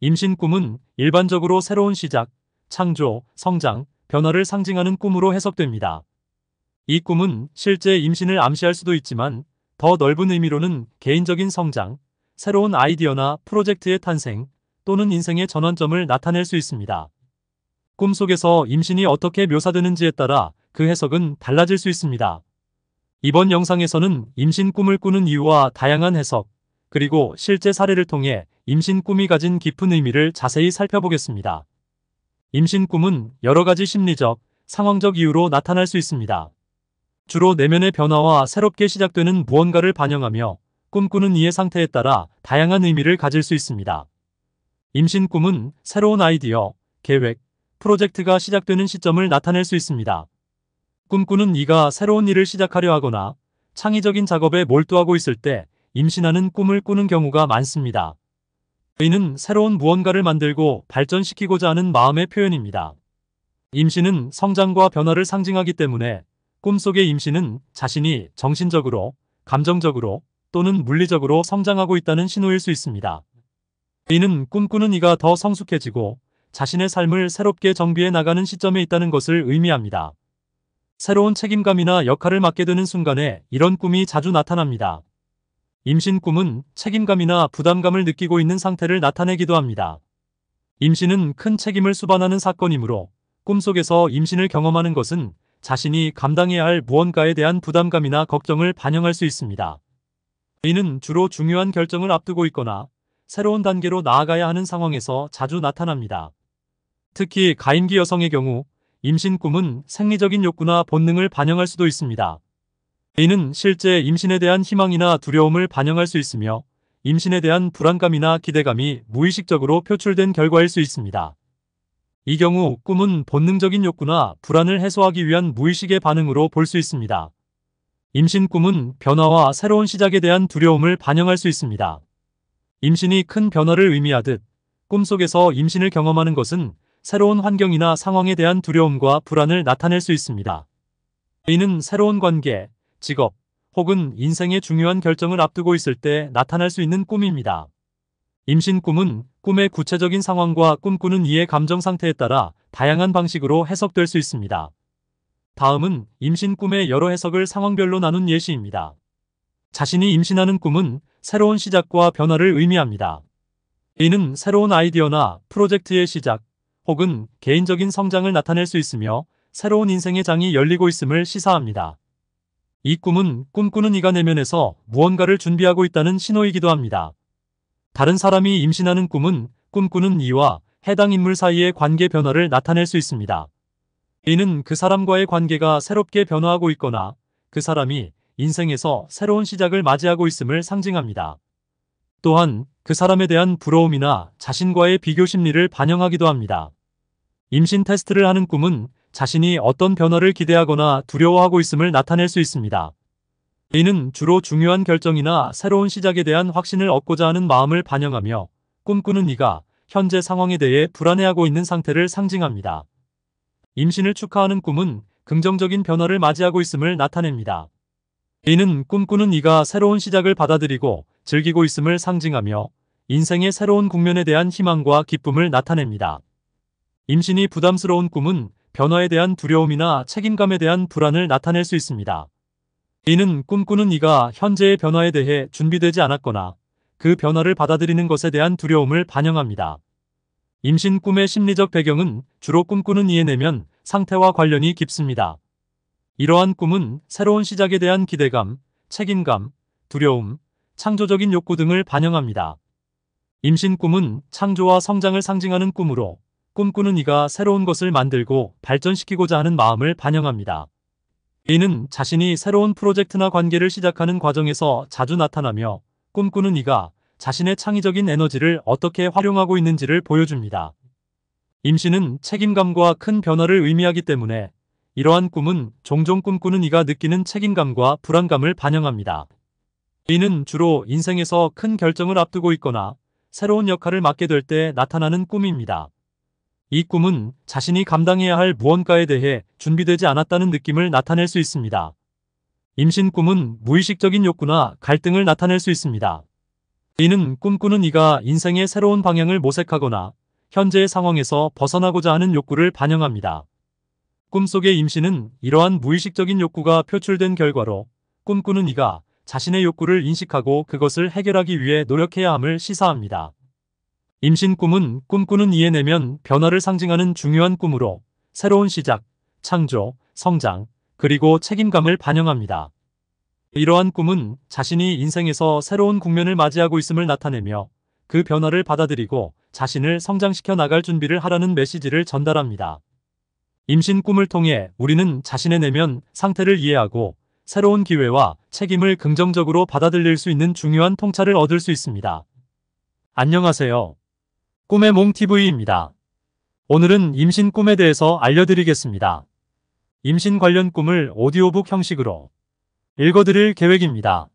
임신 꿈은 일반적으로 새로운 시작, 창조, 성장, 변화를 상징하는 꿈으로 해석됩니다. 이 꿈은 실제 임신을 암시할 수도 있지만 더 넓은 의미로는 개인적인 성장, 새로운 아이디어나 프로젝트의 탄생 또는 인생의 전환점을 나타낼 수 있습니다. 꿈 속에서 임신이 어떻게 묘사되는지에 따라 그 해석은 달라질 수 있습니다. 이번 영상에서는 임신 꿈을 꾸는 이유와 다양한 해석, 그리고 실제 사례를 통해 임신 꿈이 가진 깊은 의미를 자세히 살펴보겠습니다. 임신 꿈은 여러 가지 심리적, 상황적 이유로 나타날 수 있습니다. 주로 내면의 변화와 새롭게 시작되는 무언가를 반영하며 꿈꾸는 이의 상태에 따라 다양한 의미를 가질 수 있습니다. 임신 꿈은 새로운 아이디어, 계획, 프로젝트가 시작되는 시점을 나타낼 수 있습니다. 꿈꾸는 이가 새로운 일을 시작하려 하거나 창의적인 작업에 몰두하고 있을 때 임신하는 꿈을 꾸는 경우가 많습니다. 의는 새로운 무언가를 만들고 발전시키고자 하는 마음의 표현입니다. 임신은 성장과 변화를 상징하기 때문에 꿈속의 임신은 자신이 정신적으로, 감정적으로 또는 물리적으로 성장하고 있다는 신호일 수 있습니다. 의는 꿈꾸는 이가 더 성숙해지고 자신의 삶을 새롭게 정비해 나가는 시점에 있다는 것을 의미합니다. 새로운 책임감이나 역할을 맡게 되는 순간에 이런 꿈이 자주 나타납니다. 임신 꿈은 책임감이나 부담감을 느끼고 있는 상태를 나타내기도 합니다. 임신은 큰 책임을 수반하는 사건이므로 꿈속에서 임신을 경험하는 것은 자신이 감당해야 할 무언가에 대한 부담감이나 걱정을 반영할 수 있습니다. 이는 주로 중요한 결정을 앞두고 있거나 새로운 단계로 나아가야 하는 상황에서 자주 나타납니다. 특히 가임기 여성의 경우 임신 꿈은 생리적인 욕구나 본능을 반영할 수도 있습니다. a 는 실제 임신에 대한 희망이나 두려움을 반영할 수 있으며 임신에 대한 불안감이나 기대감이 무의식적으로 표출된 결과일 수 있습니다. 이 경우 꿈은 본능적인 욕구나 불안을 해소하기 위한 무의식의 반응으로 볼 수 있습니다. 임신 꿈은 변화와 새로운 시작에 대한 두려움을 반영할 수 있습니다. 임신이 큰 변화를 의미하듯 꿈속에서 임신을 경험하는 것은 새로운 환경이나 상황에 대한 두려움과 불안을 나타낼 수 있습니다. a 는 새로운 관계, 직업, 혹은 인생의 중요한 결정을 앞두고 있을 때 나타날 수 있는 꿈입니다. 임신 꿈은 꿈의 구체적인 상황과 꿈꾸는 이의 감정 상태에 따라 다양한 방식으로 해석될 수 있습니다. 다음은 임신 꿈의 여러 해석을 상황별로 나눈 예시입니다. 자신이 임신하는 꿈은 새로운 시작과 변화를 의미합니다. 이는 새로운 아이디어나 프로젝트의 시작 혹은 개인적인 성장을 나타낼 수 있으며 새로운 인생의 장이 열리고 있음을 시사합니다. 이 꿈은 꿈꾸는 이가 내면에서 무언가를 준비하고 있다는 신호이기도 합니다. 다른 사람이 임신하는 꿈은 꿈꾸는 이와 해당 인물 사이의 관계 변화를 나타낼 수 있습니다. 이는 그 사람과의 관계가 새롭게 변화하고 있거나 그 사람이 인생에서 새로운 시작을 맞이하고 있음을 상징합니다. 또한 그 사람에 대한 부러움이나 자신과의 비교 심리를 반영하기도 합니다. 임신 테스트를 하는 꿈은 자신이 어떤 변화를 기대하거나 두려워하고 있음을 나타낼 수 있습니다. 이는 주로 중요한 결정이나 새로운 시작에 대한 확신을 얻고자 하는 마음을 반영하며 꿈꾸는 이가 현재 상황에 대해 불안해하고 있는 상태를 상징합니다. 임신을 축하하는 꿈은 긍정적인 변화를 맞이하고 있음을 나타냅니다. 이는 꿈꾸는 이가 새로운 시작을 받아들이고 즐기고 있음을 상징하며 인생의 새로운 국면에 대한 희망과 기쁨을 나타냅니다. 임신이 부담스러운 꿈은 변화에 대한 두려움이나 책임감에 대한 불안을 나타낼 수 있습니다. 이는 꿈꾸는 이가 현재의 변화에 대해 준비되지 않았거나 그 변화를 받아들이는 것에 대한 두려움을 반영합니다. 임신 꿈의 심리적 배경은 주로 꿈꾸는 이의 내면 상태와 관련이 깊습니다. 이러한 꿈은 새로운 시작에 대한 기대감, 책임감, 두려움, 창조적인 욕구 등을 반영합니다. 임신 꿈은 창조와 성장을 상징하는 꿈으로 꿈꾸는 이가 새로운 것을 만들고 발전시키고자 하는 마음을 반영합니다. 이는 자신이 새로운 프로젝트나 관계를 시작하는 과정에서 자주 나타나며 꿈꾸는 이가 자신의 창의적인 에너지를 어떻게 활용하고 있는지를 보여줍니다. 임신은 책임감과 큰 변화를 의미하기 때문에 이러한 꿈은 종종 꿈꾸는 이가 느끼는 책임감과 불안감을 반영합니다. 이는 주로 인생에서 큰 결정을 앞두고 있거나 새로운 역할을 맡게 될 때 나타나는 꿈입니다. 이 꿈은 자신이 감당해야 할 무언가에 대해 준비되지 않았다는 느낌을 나타낼 수 있습니다. 임신 꿈은 무의식적인 욕구나 갈등을 나타낼 수 있습니다. 이는 꿈꾸는 이가 인생의 새로운 방향을 모색하거나 현재의 상황에서 벗어나고자 하는 욕구를 반영합니다. 꿈속의 임신은 이러한 무의식적인 욕구가 표출된 결과로 꿈꾸는 이가 자신의 욕구를 인식하고 그것을 해결하기 위해 노력해야 함을 시사합니다. 임신 꿈은 꿈꾸는 이에 내면 변화를 상징하는 중요한 꿈으로 새로운 시작, 창조, 성장, 그리고 책임감을 반영합니다. 이러한 꿈은 자신이 인생에서 새로운 국면을 맞이하고 있음을 나타내며 그 변화를 받아들이고 자신을 성장시켜 나갈 준비를 하라는 메시지를 전달합니다. 임신 꿈을 통해 우리는 자신의 내면 상태를 이해하고 새로운 기회와 책임을 긍정적으로 받아들일 수 있는 중요한 통찰을 얻을 수 있습니다. 안녕하세요. 꿈의 몽 TV입니다. 오늘은 임신 꿈에 대해서 알려드리겠습니다. 임신 관련 꿈을 오디오북 형식으로 읽어드릴 계획입니다.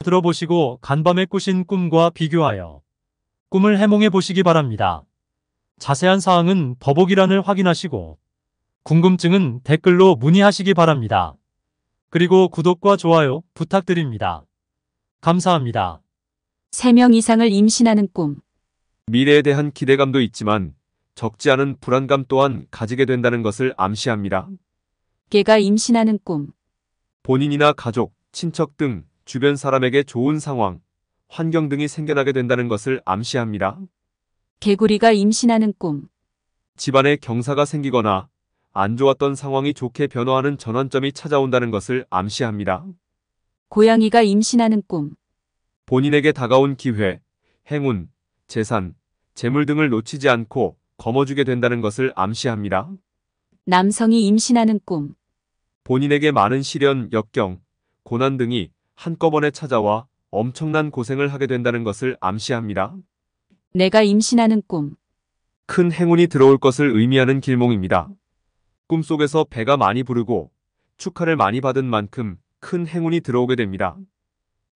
들어보시고 간밤에 꾸신 꿈과 비교하여 꿈을 해몽해 보시기 바랍니다. 자세한 사항은 더보기란을 확인하시고 궁금증은 댓글로 문의하시기 바랍니다. 그리고 구독과 좋아요 부탁드립니다. 감사합니다. 3명 이상을 임신하는 꿈 미래에 대한 기대감도 있지만 적지 않은 불안감 또한 가지게 된다는 것을 암시합니다. 개가 임신하는 꿈. 본인이나 가족, 친척 등 주변 사람에게 좋은 상황, 환경 등이 생겨나게 된다는 것을 암시합니다. 개구리가 임신하는 꿈. 집안에 경사가 생기거나 안 좋았던 상황이 좋게 변화하는 전환점이 찾아온다는 것을 암시합니다. 고양이가 임신하는 꿈. 본인에게 다가온 기회, 행운, 재산, 재물 등을 놓치지 않고 거머쥐게 된다는 것을 암시합니다. 남성이 임신하는 꿈. 본인에게 많은 시련, 역경, 고난 등이 한꺼번에 찾아와 엄청난 고생을 하게 된다는 것을 암시합니다. 내가 임신하는 꿈. 큰 행운이 들어올 것을 의미하는 길몽입니다. 꿈속에서 배가 많이 부르고 축하를 많이 받은 만큼 큰 행운이 들어오게 됩니다.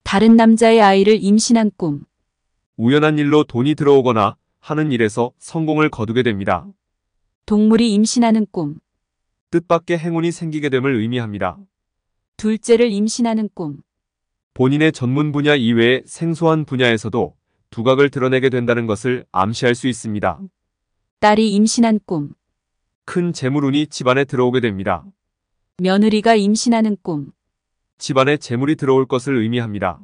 다른 남자의 아이를 임신한 꿈. 우연한 일로 돈이 들어오거나 하는 일에서 성공을 거두게 됩니다. 동물이 임신하는 꿈. 뜻밖의 행운이 생기게 됨을 의미합니다. 둘째를 임신하는 꿈. 본인의 전문 분야 이외의 생소한 분야에서도 두각을 드러내게 된다는 것을 암시할 수 있습니다. 딸이 임신한 꿈. 큰 재물운이 집안에 들어오게 됩니다. 며느리가 임신하는 꿈. 집안에 재물이 들어올 것을 의미합니다.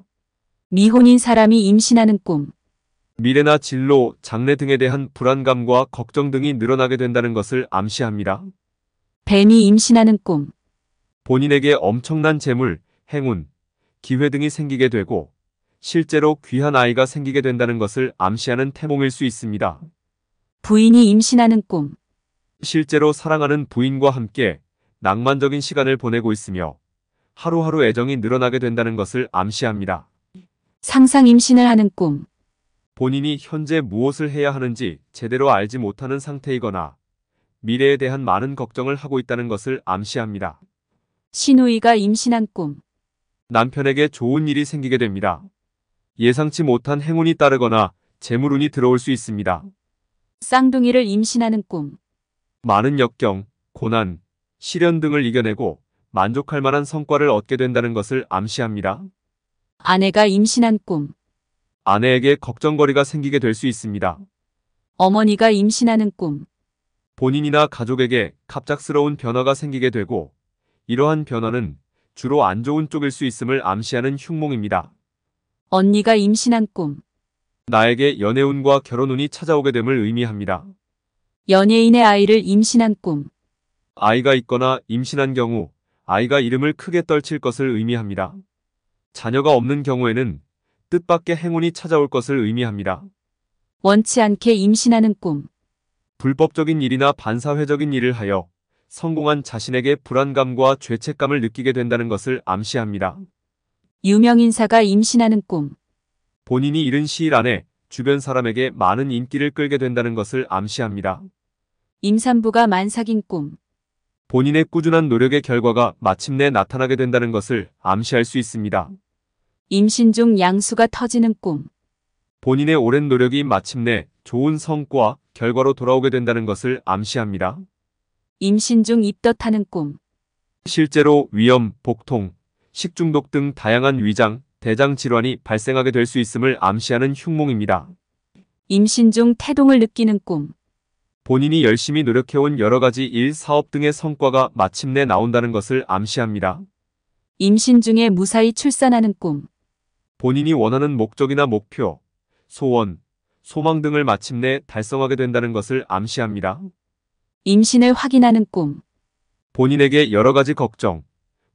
미혼인 사람이 임신하는 꿈. 미래나 진로, 장래 등에 대한 불안감과 걱정 등이 늘어나게 된다는 것을 암시합니다. 뱀이 임신하는 꿈. 본인에게 엄청난 재물, 행운, 기회 등이 생기게 되고 실제로 귀한 아이가 생기게 된다는 것을 암시하는 태몽일 수 있습니다. 부인이 임신하는 꿈. 실제로 사랑하는 부인과 함께 낭만적인 시간을 보내고 있으며 하루하루 애정이 늘어나게 된다는 것을 암시합니다. 상상 임신을 하는 꿈. 본인이 현재 무엇을 해야 하는지 제대로 알지 못하는 상태이거나 미래에 대한 많은 걱정을 하고 있다는 것을 암시합니다. 신우이가 임신한 꿈 남편에게 좋은 일이 생기게 됩니다. 예상치 못한 행운이 따르거나 재물운이 들어올 수 있습니다. 쌍둥이를 임신하는 꿈 많은 역경, 고난, 시련 등을 이겨내고 만족할 만한 성과를 얻게 된다는 것을 암시합니다. 아내가 임신한 꿈 아내에게 걱정거리가 생기게 될 수 있습니다. 어머니가 임신하는 꿈. 본인이나 가족에게 갑작스러운 변화가 생기게 되고 이러한 변화는 주로 안 좋은 쪽일 수 있음을 암시하는 흉몽입니다. 언니가 임신한 꿈. 나에게 연애운과 결혼운이 찾아오게 됨을 의미합니다. 연예인의 아이를 임신한 꿈. 아이가 있거나 임신한 경우 아이가 이름을 크게 떨칠 것을 의미합니다. 자녀가 없는 경우에는 뜻밖의 행운이 찾아올 것을 의미합니다. 원치 않게 임신하는 꿈. 불법적인 일이나 반사회적인 일을 하여 성공한 자신에게 불안감과 죄책감을 느끼게 된다는 것을 암시합니다. 유명인사가 임신하는 꿈. 본인이 이른 시일 안에 주변 사람에게 많은 인기를 끌게 된다는 것을 암시합니다. 임산부가 만삭인 꿈. 본인의 꾸준한 노력의 결과가 마침내 나타나게 된다는 것을 암시할 수 있습니다. 임신 중 양수가 터지는 꿈. 본인의 오랜 노력이 마침내 좋은 성과 결과로 돌아오게 된다는 것을 암시합니다. 임신 중 입덧하는 꿈. 실제로 위염, 복통, 식중독 등 다양한 위장, 대장 질환이 발생하게 될 수 있음을 암시하는 흉몽입니다. 임신 중 태동을 느끼는 꿈. 본인이 열심히 노력해온 여러 가지 일, 사업 등의 성과가 마침내 나온다는 것을 암시합니다. 임신 중에 무사히 출산하는 꿈. 본인이 원하는 목적이나 목표, 소원, 소망 등을 마침내 달성하게 된다는 것을 암시합니다. 임신을 확인하는 꿈. 본인에게 여러 가지 걱정,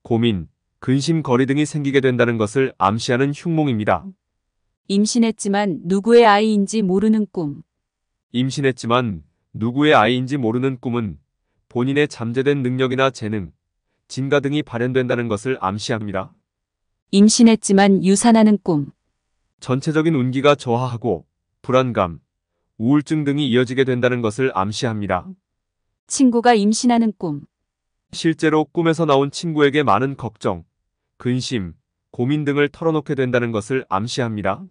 고민, 근심거리 등이 생기게 된다는 것을 암시하는 흉몽입니다. 임신했지만 누구의 아이인지 모르는 꿈. 임신했지만 누구의 아이인지 모르는 꿈은 본인의 잠재된 능력이나 재능, 진가 등이 발현된다는 것을 암시합니다. 임신했지만 유산하는 꿈. 전체적인 운기가 저하하고 불안감, 우울증 등이 이어지게 된다는 것을 암시합니다. 친구가 임신하는 꿈. 실제로 꿈에서 나온 친구에게 많은 걱정, 근심, 고민 등을 털어놓게 된다는 것을 암시합니다.